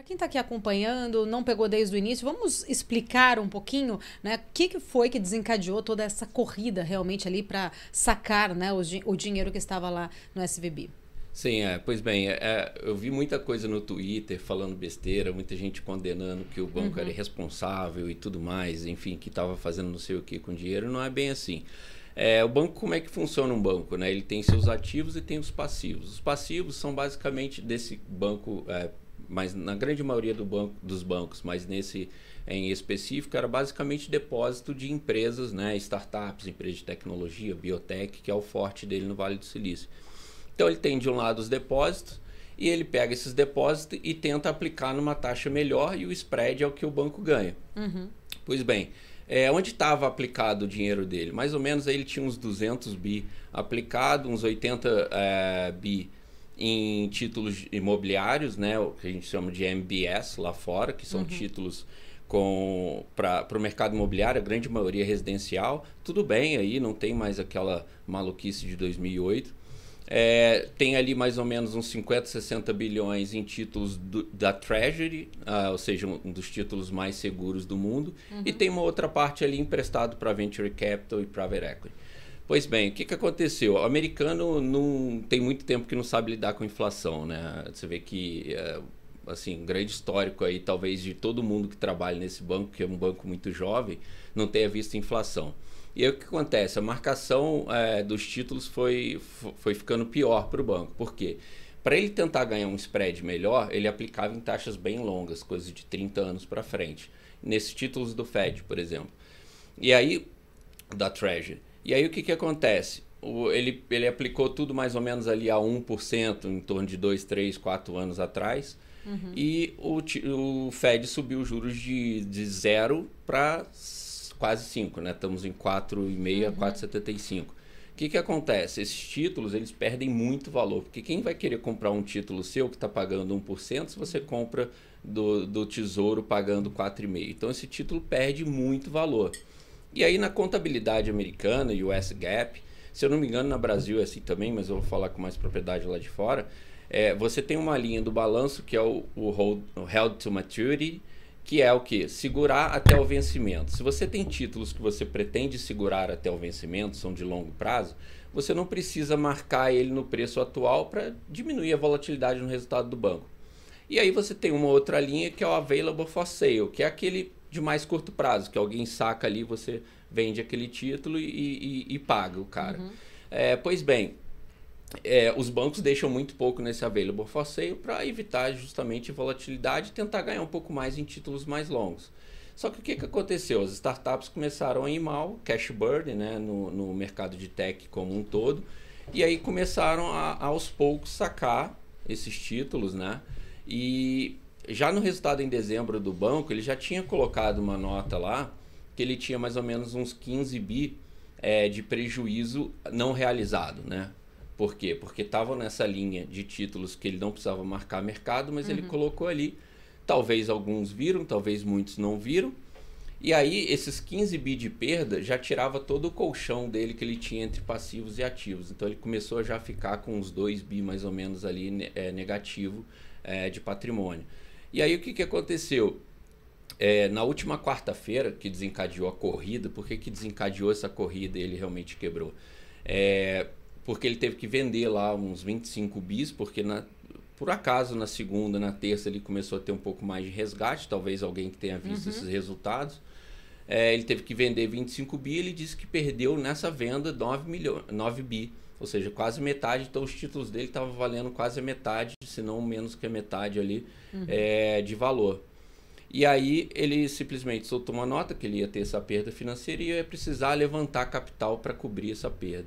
Para quem está aqui acompanhando, não pegou desde o início, vamos explicar um pouquinho né, o que, que foi que desencadeou toda essa corrida realmente ali para sacar né, o, o, dinheiro que estava lá no SVB. Sim, é, pois bem, é, é, eu vi muita coisa no Twitter falando besteira, muita gente condenando que o banco uhum. era irresponsável e tudo mais, enfim, que estava fazendo não sei o que com dinheiro, não é bem assim. É, o banco, como é que funciona um banco? Né? Ele tem seus ativos e tem os passivos. Os passivos são basicamente desse banco é, mas na grande maioria do banco, dos bancos, mas nesse em específico era basicamente depósito de empresas, né, startups, empresas de tecnologia, biotech, que é o forte dele no Vale do Silício. Então ele tem de um lado os depósitos e ele pega esses depósitos e tenta aplicar numa taxa melhor e o spread é o que o banco ganha. Uhum. Pois bem, é, onde estava aplicado o dinheiro dele? Mais ou menos aí ele tinha uns 200 bi aplicado, uns 80 é, bi em títulos imobiliários, né, o que a gente chama de MBS lá fora, que são uhum. títulos para o mercado imobiliário, a grande maioria residencial. Tudo bem aí, não tem mais aquela maluquice de 2008. É, tem ali mais ou menos uns 50, 60 bilhões em títulos do, da Treasury, uh, ou seja, um dos títulos mais seguros do mundo. Uhum. E tem uma outra parte ali emprestado para Venture Capital e Private Equity. Pois bem, o que, que aconteceu? O americano não tem muito tempo que não sabe lidar com inflação, né? Você vê que eh, assim um grande histórico aí talvez de todo mundo que trabalha nesse banco, que é um banco muito jovem, não tenha visto inflação. E aí o que acontece? A marcação é, dos títulos foi, foi ficando pior para o banco. Por quê? Para ele tentar ganhar um spread melhor, ele aplicava em taxas bem longas, coisas de 30 anos para frente. Nesses títulos do Fed, por exemplo. E aí, da Treasury. E aí o que, que acontece? O, ele, ele aplicou tudo mais ou menos ali a 1%, em torno de 2, 3, 4 anos atrás. Uhum. E o, o Fed subiu os juros de, de 0 para quase 5, né? Estamos em 4,5, uhum. 4,75. O que, que acontece? Esses títulos eles perdem muito valor, porque quem vai querer comprar um título seu que está pagando 1% se você compra do, do tesouro pagando 4,5%? Então esse título perde muito valor. E aí na contabilidade americana, US GAAP, se eu não me engano na Brasil é assim também, mas eu vou falar com mais propriedade lá de fora, é, você tem uma linha do balanço que é o, o, hold, o held to maturity, que é o que? Segurar até o vencimento. Se você tem títulos que você pretende segurar até o vencimento, são de longo prazo, você não precisa marcar ele no preço atual para diminuir a volatilidade no resultado do banco. E aí você tem uma outra linha que é o available for sale, que é aquele de mais curto prazo, que alguém saca ali, você vende aquele título e, e, e paga o cara. Uhum. É, pois bem, é, os bancos deixam muito pouco nesse available for sale para evitar justamente volatilidade e tentar ganhar um pouco mais em títulos mais longos. Só que o que, que aconteceu? As startups começaram a ir mal, cash burn, né, no, no mercado de tech como um todo, e aí começaram a, aos poucos sacar esses títulos, né? E já no resultado em dezembro do banco, ele já tinha colocado uma nota lá que ele tinha mais ou menos uns 15 bi é, de prejuízo não realizado, né? Por quê? Porque estavam nessa linha de títulos que ele não precisava marcar mercado, mas uhum. ele colocou ali. Talvez alguns viram, talvez muitos não viram. E aí, esses 15 bi de perda já tirava todo o colchão dele que ele tinha entre passivos e ativos. Então, ele começou a já ficar com uns 2 bi mais ou menos ali é, negativo é, de patrimônio. E aí o que, que aconteceu? É, na última quarta-feira, que desencadeou a corrida, por que, que desencadeou essa corrida e ele realmente quebrou? É, porque ele teve que vender lá uns 25 bis, porque na, por acaso na segunda, na terça ele começou a ter um pouco mais de resgate, talvez alguém que tenha visto uhum. esses resultados. É, ele teve que vender 25 bi, ele disse que perdeu nessa venda 9, milho, 9 bi, ou seja, quase metade. Então, os títulos dele estavam valendo quase a metade, se não menos que a metade ali uhum. é, de valor. E aí ele simplesmente soltou uma nota que ele ia ter essa perda financeira e ia precisar levantar capital para cobrir essa perda.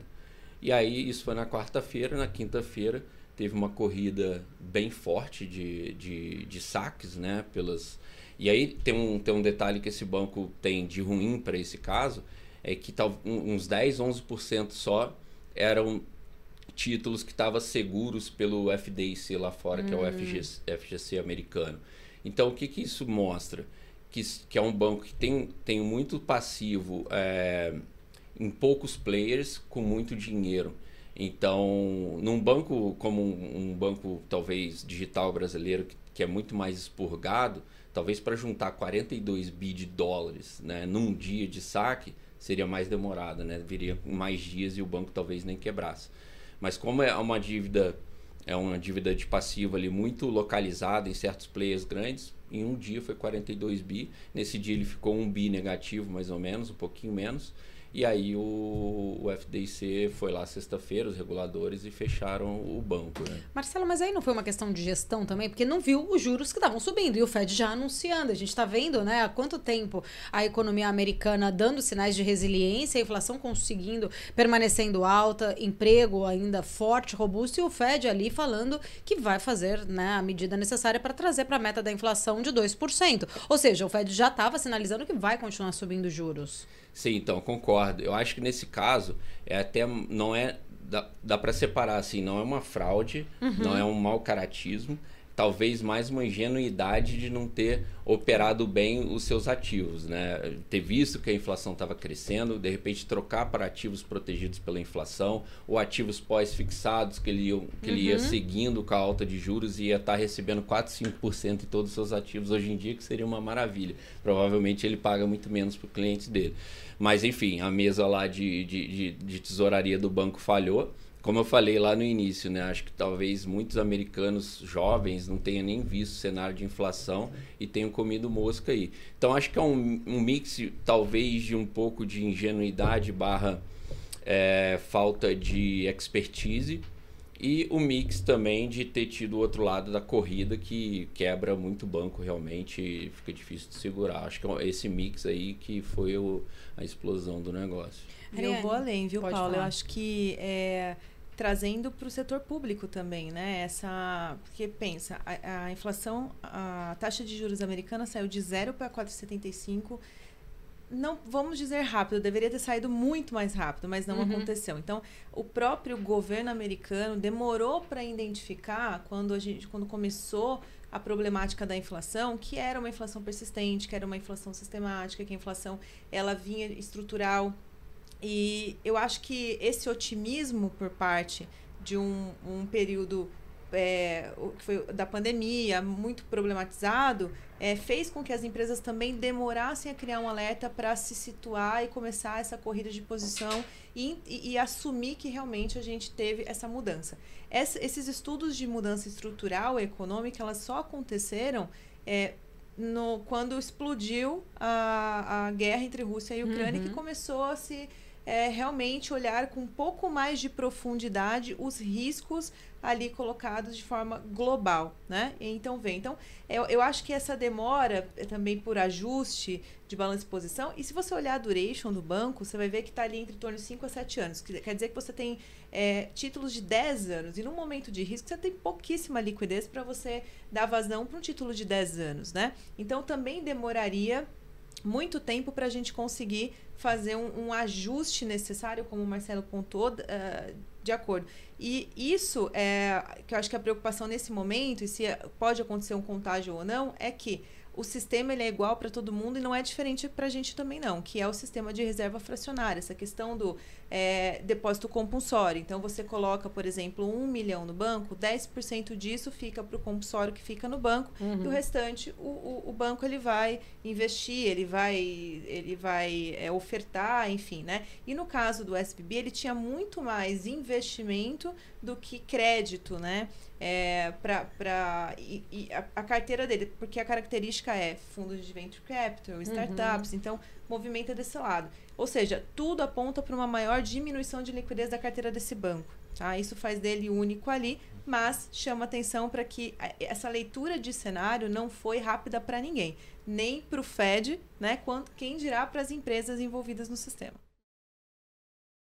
E aí isso foi na quarta-feira, na quinta-feira teve uma corrida bem forte de, de, de saques, né? Pelas, e aí tem um, tem um detalhe que esse banco tem de ruim para esse caso, é que tal, uns 10, 11% só eram títulos que estavam seguros pelo FDIC lá fora, que é o hum. FGC, FGC americano. Então, o que, que isso mostra? Que, que é um banco que tem, tem muito passivo é, em poucos players com muito dinheiro. Então, num banco como um, um banco talvez digital brasileiro que, que é muito mais expurgado, talvez para juntar 42 bi de dólares né, num dia de saque seria mais demorado, né? viria mais dias e o banco talvez nem quebrasse. Mas como é uma dívida é uma dívida de passivo ali muito localizada em certos players grandes, em um dia foi 42 bi, nesse dia ele ficou um bi negativo mais ou menos, um pouquinho menos, e aí o, o FDIC foi lá sexta-feira, os reguladores, e fecharam o banco. Né? Marcelo, mas aí não foi uma questão de gestão também? Porque não viu os juros que estavam subindo e o Fed já anunciando. A gente está vendo né, há quanto tempo a economia americana dando sinais de resiliência, a inflação conseguindo, permanecendo alta, emprego ainda forte, robusto, e o Fed ali falando que vai fazer né, a medida necessária para trazer para a meta da inflação de 2%. Ou seja, o Fed já estava sinalizando que vai continuar subindo juros. Sim, então, concordo. Eu acho que nesse caso, é até não é. Dá, dá para separar, assim, não é uma fraude, uhum. não é um mau caratismo, talvez mais uma ingenuidade de não ter operado bem os seus ativos, né? Ter visto que a inflação estava crescendo, de repente trocar para ativos protegidos pela inflação ou ativos pós-fixados que ele, que ele uhum. ia seguindo com a alta de juros e ia estar tá recebendo 4, 5% em todos os seus ativos hoje em dia, que seria uma maravilha. Provavelmente ele paga muito menos para o cliente dele. Mas enfim, a mesa lá de, de, de, de tesouraria do banco falhou como eu falei lá no início, né? Acho que talvez muitos americanos jovens não tenham nem visto o cenário de inflação e tenham comido mosca aí. Então acho que é um, um mix, talvez, de um pouco de ingenuidade barra é, falta de expertise e o mix também de ter tido o outro lado da corrida que quebra muito banco realmente fica difícil de segurar. Acho que é esse mix aí que foi o, a explosão do negócio. eu vou além, viu, Paulo? Falar. Eu acho que é, trazendo para o setor público também, né? Essa, porque pensa, a, a, inflação, a taxa de juros americana saiu de 0 para 4,75. Não vamos dizer rápido, deveria ter saído muito mais rápido, mas não uhum. aconteceu. Então, o próprio governo americano demorou para identificar quando a gente quando começou a problemática da inflação, que era uma inflação persistente, que era uma inflação sistemática, que a inflação ela vinha estrutural e eu acho que esse otimismo por parte de um, um período é, da pandemia muito problematizado é, fez com que as empresas também demorassem a criar um alerta para se situar e começar essa corrida de posição e, e, e assumir que realmente a gente teve essa mudança. Essa, esses estudos de mudança estrutural e econômica elas só aconteceram é, no, quando explodiu a, a guerra entre Rússia e Ucrânia, uhum. que começou a se é, realmente olhar com um pouco mais de profundidade os riscos ali colocados de forma global, né? Então vem. Então, eu, é, eu acho que essa demora é também por ajuste de balanço de posição, e se você olhar a duration do banco, você vai ver que está ali entre torno de 5 a 7 anos. Quer dizer que você tem é, títulos de 10 anos, e num momento de risco você tem pouquíssima liquidez para você dar vazão para um título de 10 anos, né? Então também demoraria muito tempo para a gente conseguir fazer um, um, ajuste necessário, como o Marcelo pontuou, uh, eh, de acordo. E isso é que eu acho que a preocupação nesse momento, e se pode acontecer um contágio ou não, é que o sistema ele é igual para todo mundo e não é diferente para a gente também não, que é o sistema de reserva fracionária, essa questão do é, depósito compulsório. Então, você coloca, por exemplo, um milhão no banco, 10% disso fica para o compulsório que fica no banco uhum. e o uhum. restante o, o, o, banco ele vai investir, ele vai, ele vai é, ofertar, enfim, né? E no caso do SBB, ele tinha muito mais investimento do que crédito, né? é, para a, a, carteira dele, porque a característica é fundos de venture capital, uhum. startups, uhum. então movimenta desse lado. Ou seja, tudo aponta para uma maior diminuição de liquidez da carteira desse banco. Tá? Isso faz dele único ali, mas chama atenção para que essa leitura de cenário não foi rápida para ninguém, nem para o Fed, né, quanto quem dirá para as empresas envolvidas no sistema.